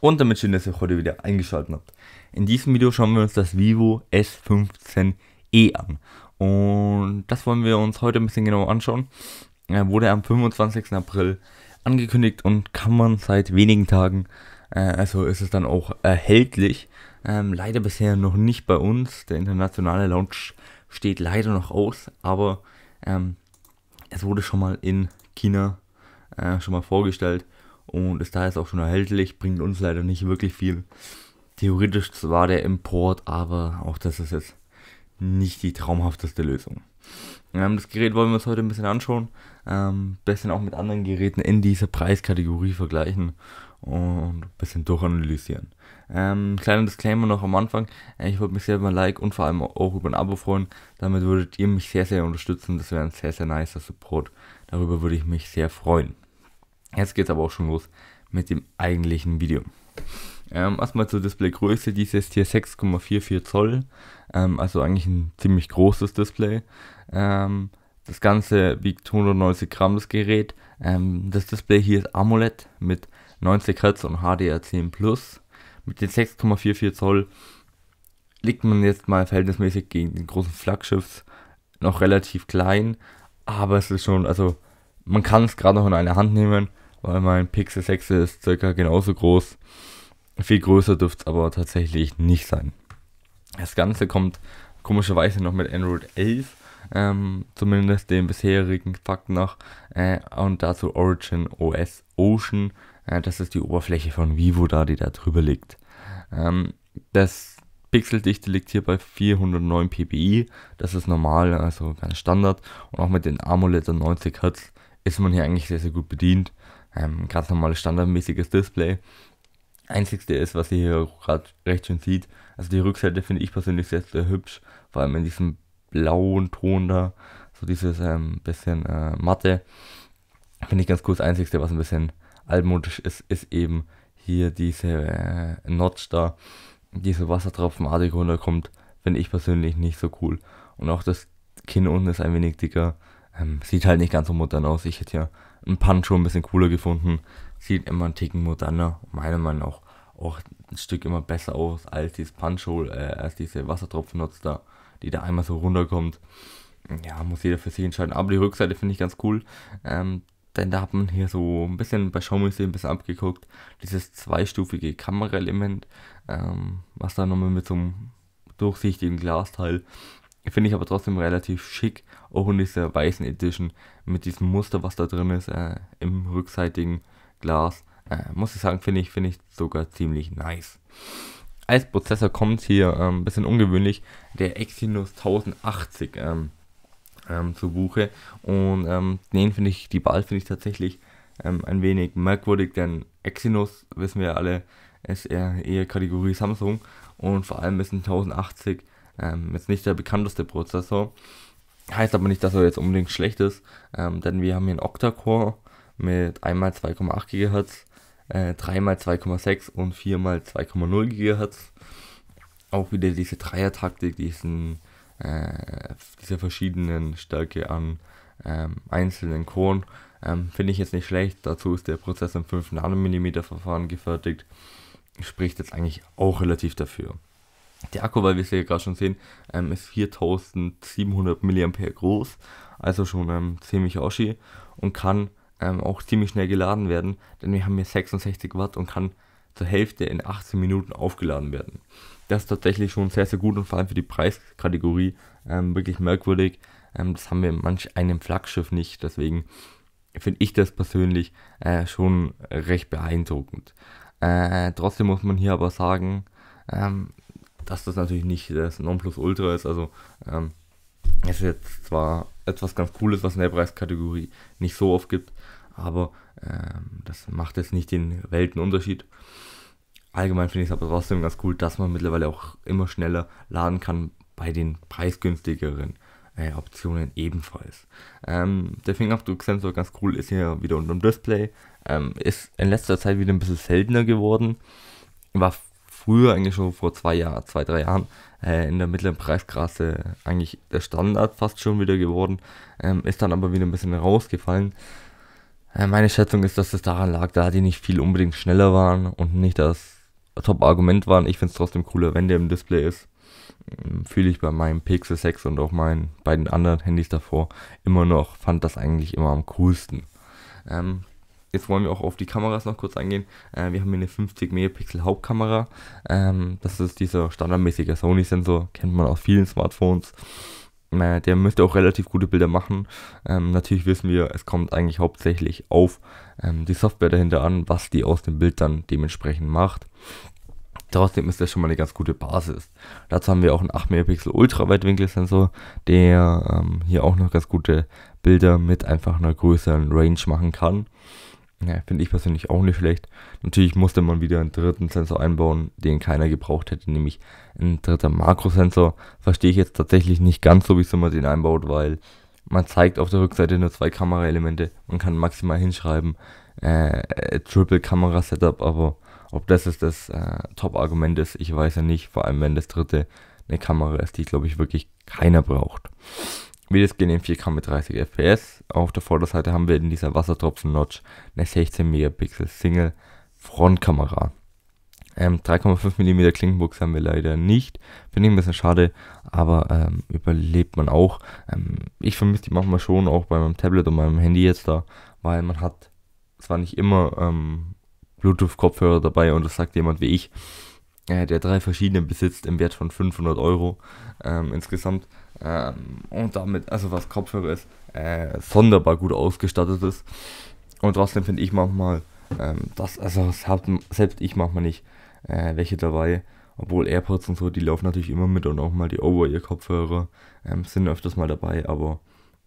Und damit schön, dass ihr heute wieder eingeschaltet habt. In diesem Video schauen wir uns das Vivo S15e an. Und das wollen wir uns heute ein bisschen genauer anschauen. Er wurde am 25. April angekündigt und kann man seit wenigen Tagen, äh, also ist es dann auch erhältlich. Ähm, leider bisher noch nicht bei uns. Der internationale Launch steht leider noch aus, aber ähm, es wurde schon mal in China äh, schon mal vorgestellt und ist da jetzt auch schon erhältlich, bringt uns leider nicht wirklich viel. Theoretisch zwar der Import, aber auch das ist jetzt nicht die traumhafteste Lösung. Ähm, das Gerät wollen wir uns heute ein bisschen anschauen, ähm, bisschen auch mit anderen Geräten in dieser Preiskategorie vergleichen und ein bisschen durchanalysieren. Ähm, kleiner Disclaimer noch am Anfang, ich würde mich sehr über ein Like und vor allem auch über ein Abo freuen, damit würdet ihr mich sehr, sehr unterstützen, das wäre ein sehr, sehr nicer Support, darüber würde ich mich sehr freuen. Jetzt geht es aber auch schon los mit dem eigentlichen Video. Ähm, erstmal zur Displaygröße, dieses hier 6,44 Zoll, ähm, also eigentlich ein ziemlich großes Display. Ähm, das Ganze wiegt 190 Gramm, das Gerät. Ähm, das Display hier ist AMOLED mit 90 Hertz und HDR10 Plus. Mit den 6,44 Zoll liegt man jetzt mal verhältnismäßig gegen den großen Flaggschiffs noch relativ klein, aber es ist schon, also man kann es gerade noch in eine Hand nehmen weil mein Pixel 6 ist circa genauso groß. Viel größer dürfte es aber tatsächlich nicht sein. Das Ganze kommt komischerweise noch mit Android 11, ähm, zumindest dem bisherigen Fakt nach, äh, und dazu Origin OS Ocean. Äh, das ist die Oberfläche von Vivo da, die da drüber liegt. Ähm, das Pixeldichte liegt hier bei 409 ppi, das ist normal, also ganz Standard. Und auch mit den AMOLED und 90 Hz ist man hier eigentlich sehr, sehr gut bedient. Ähm, ganz normales standardmäßiges Display. Einzigste ist, was ihr hier gerade recht schön sieht, also die Rückseite finde ich persönlich sehr, sehr hübsch, vor allem in diesem blauen Ton da, so dieses ähm, bisschen äh, matte. Finde ich ganz cool. Das Einzige, was ein bisschen altmodisch ist, ist eben hier diese äh, Notch da, diese Wassertropfenartig runterkommt, finde ich persönlich nicht so cool. Und auch das Kinn unten ist ein wenig dicker, ähm, sieht halt nicht ganz so modern aus. Ich hätte ja einen Pancho ein bisschen cooler gefunden. Sieht immer ein Ticken moderner, meiner Meinung nach auch ein Stück immer besser aus als dieses Pancho, äh, als diese Wassertropfennutz da, die da einmal so runterkommt. Ja, muss jeder für sich entscheiden. Aber die Rückseite finde ich ganz cool. Ähm, denn da hat man hier so ein bisschen bei Showmuseum ein bisschen abgeguckt. Dieses zweistufige Kameraelement, ähm, was da nochmal mit so einem durchsichtigen Glasteil Finde ich aber trotzdem relativ schick, auch in dieser weißen Edition mit diesem Muster, was da drin ist, äh, im rückseitigen Glas. Äh, muss ich sagen, finde ich, finde ich sogar ziemlich nice. Als Prozessor kommt hier ein ähm, bisschen ungewöhnlich der Exynos 1080 ähm, ähm, zu Buche und ähm, den finde ich, die Wahl finde ich tatsächlich ähm, ein wenig merkwürdig, denn Exynos, wissen wir alle, ist eher, eher Kategorie Samsung und vor allem ist ein 1080 ähm, jetzt nicht der bekannteste Prozessor. Heißt aber nicht, dass er jetzt unbedingt schlecht ist, ähm, denn wir haben hier einen Octa-Core mit 1x2,8 GHz, äh, 3x2,6 und 4x2,0 GHz. Auch wieder diese Dreier-Taktik, diesen, äh, diese verschiedenen Stärke an ähm, einzelnen Coren. Ähm, Finde ich jetzt nicht schlecht. Dazu ist der Prozess im 5 Nanometer Verfahren gefertigt. Spricht jetzt eigentlich auch relativ dafür. Der Akku, weil wir es ja gerade schon sehen, ähm, ist 4700 mAh groß, also schon ähm, ziemlich Oschi und kann ähm, auch ziemlich schnell geladen werden, denn wir haben hier 66 Watt und kann zur Hälfte in 18 Minuten aufgeladen werden. Das ist tatsächlich schon sehr, sehr gut und vor allem für die Preiskategorie ähm, wirklich merkwürdig. Ähm, das haben wir in manch einem Flaggschiff nicht, deswegen finde ich das persönlich äh, schon recht beeindruckend. Äh, trotzdem muss man hier aber sagen, ähm, dass das natürlich nicht das Nonplusultra ist. Also ähm, es ist jetzt zwar etwas ganz Cooles, was in der Preiskategorie nicht so oft gibt, aber ähm, das macht jetzt nicht den Weltenunterschied. Allgemein finde ich es aber trotzdem ganz cool, dass man mittlerweile auch immer schneller laden kann bei den preisgünstigeren äh, Optionen ebenfalls. Ähm, der Fingerabdrucksensor ganz cool ist hier wieder unter dem Display. Ähm, ist in letzter Zeit wieder ein bisschen seltener geworden. War früher, eigentlich schon vor zwei Jahren, zwei, drei Jahren, äh, in der mittleren Preisklasse eigentlich der Standard fast schon wieder geworden, ähm, ist dann aber wieder ein bisschen rausgefallen. Äh, meine Schätzung ist, dass es daran lag, da die nicht viel unbedingt schneller waren und nicht das Top-Argument waren. Ich finde es trotzdem cooler, wenn der im Display ist. Ähm, fühle ich bei meinem Pixel 6 und auch meinen beiden anderen Handys davor immer noch, fand das eigentlich immer am coolsten. Ähm, jetzt wollen wir auch auf die Kameras noch kurz eingehen. Äh, wir haben hier eine 50 Megapixel Hauptkamera. Ähm, das ist dieser standardmäßige Sony-Sensor, kennt man aus vielen Smartphones. Äh, der müsste auch relativ gute Bilder machen. Ähm, natürlich wissen wir, es kommt eigentlich hauptsächlich auf ähm, die Software dahinter an, was die aus dem Bild dann dementsprechend macht. Trotzdem ist das schon mal eine ganz gute Basis. Dazu haben wir auch einen 8 Megapixel Ultraweitwinkelsensor, der ähm, hier auch noch ganz gute Bilder mit einfach einer größeren Range machen kann. Ja, finde ich persönlich auch nicht schlecht. Natürlich musste man wieder einen dritten Sensor einbauen, den keiner gebraucht hätte, nämlich ein dritter Makrosensor. Verstehe ich jetzt tatsächlich nicht ganz so, wieso man den einbaut, weil man zeigt auf der Rückseite nur zwei Kameraelemente Man kann maximal hinschreiben, äh, äh, Triple Kamera Setup, aber ob das ist das äh, Top-Argument ist, ich weiß ja nicht, vor allem wenn das dritte eine Kamera ist, die glaube ich wirklich keiner braucht. Videos gehen in 4K mit 30 FPS. Auf der Vorderseite haben wir in dieser Wassertropfen-Notch eine 16 Megapixel Single Frontkamera. Ähm, 3,5 mm Klinkenbuchse haben wir leider nicht. Finde ich ein bisschen schade, aber ähm, überlebt man auch. Ähm, ich vermisse die manchmal schon, auch bei meinem Tablet und meinem Handy jetzt da, weil man hat zwar nicht immer ähm, Bluetooth-Kopfhörer dabei und das sagt jemand wie ich, äh, der drei verschiedene besitzt im Wert von 500 Euro ähm, insgesamt ähm, und damit, also was Kopfhörer ist, äh, sonderbar gut ausgestattet ist. Und trotzdem finde ich manchmal, ähm, das, also das hab, selbst ich manchmal nicht äh, welche dabei. Obwohl AirPods und so, die laufen natürlich immer mit und auch mal die Over-Ear-Kopfhörer ähm, sind öfters mal dabei, aber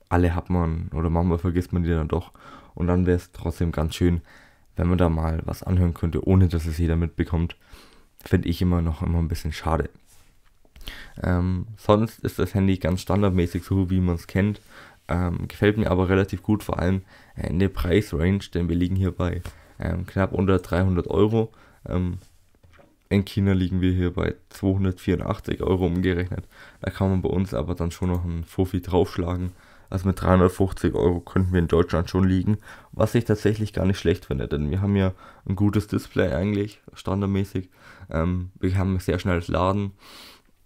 alle hat man oder manchmal vergisst man die dann doch. Und dann wäre es trotzdem ganz schön, wenn man da mal was anhören könnte, ohne dass es jeder mitbekommt. Finde ich immer noch immer ein bisschen schade. Ähm, sonst ist das Handy ganz standardmäßig so, wie man es kennt. Ähm, gefällt mir aber relativ gut, vor allem äh, in der Preisrange, denn wir liegen hier bei ähm, knapp unter 300 Euro. Ähm, in China liegen wir hier bei 284 Euro umgerechnet. Da kann man bei uns aber dann schon noch einen Fofi draufschlagen. Also mit 350 Euro könnten wir in Deutschland schon liegen, was ich tatsächlich gar nicht schlecht finde, denn wir haben ja ein gutes Display eigentlich, standardmäßig. Ähm, wir haben sehr schnelles Laden.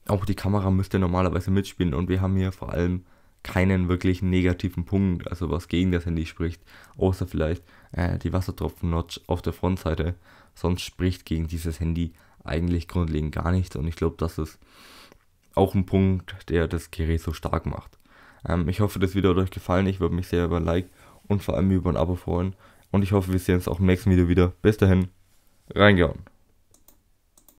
Auch die Kamera müsste normalerweise mitspielen und wir haben hier vor allem keinen wirklichen negativen Punkt, also was gegen das Handy spricht, außer vielleicht äh, die Wassertropfen-Notch auf der Frontseite. Sonst spricht gegen dieses Handy eigentlich grundlegend gar nichts und ich glaube, das ist auch ein Punkt, der das Gerät so stark macht. Ähm, ich hoffe, das Video hat euch gefallen. Ich würde mich sehr über ein Like und vor allem über ein Abo freuen. Und ich hoffe, wir sehen uns auch im nächsten Video wieder. Bis dahin, reingehauen.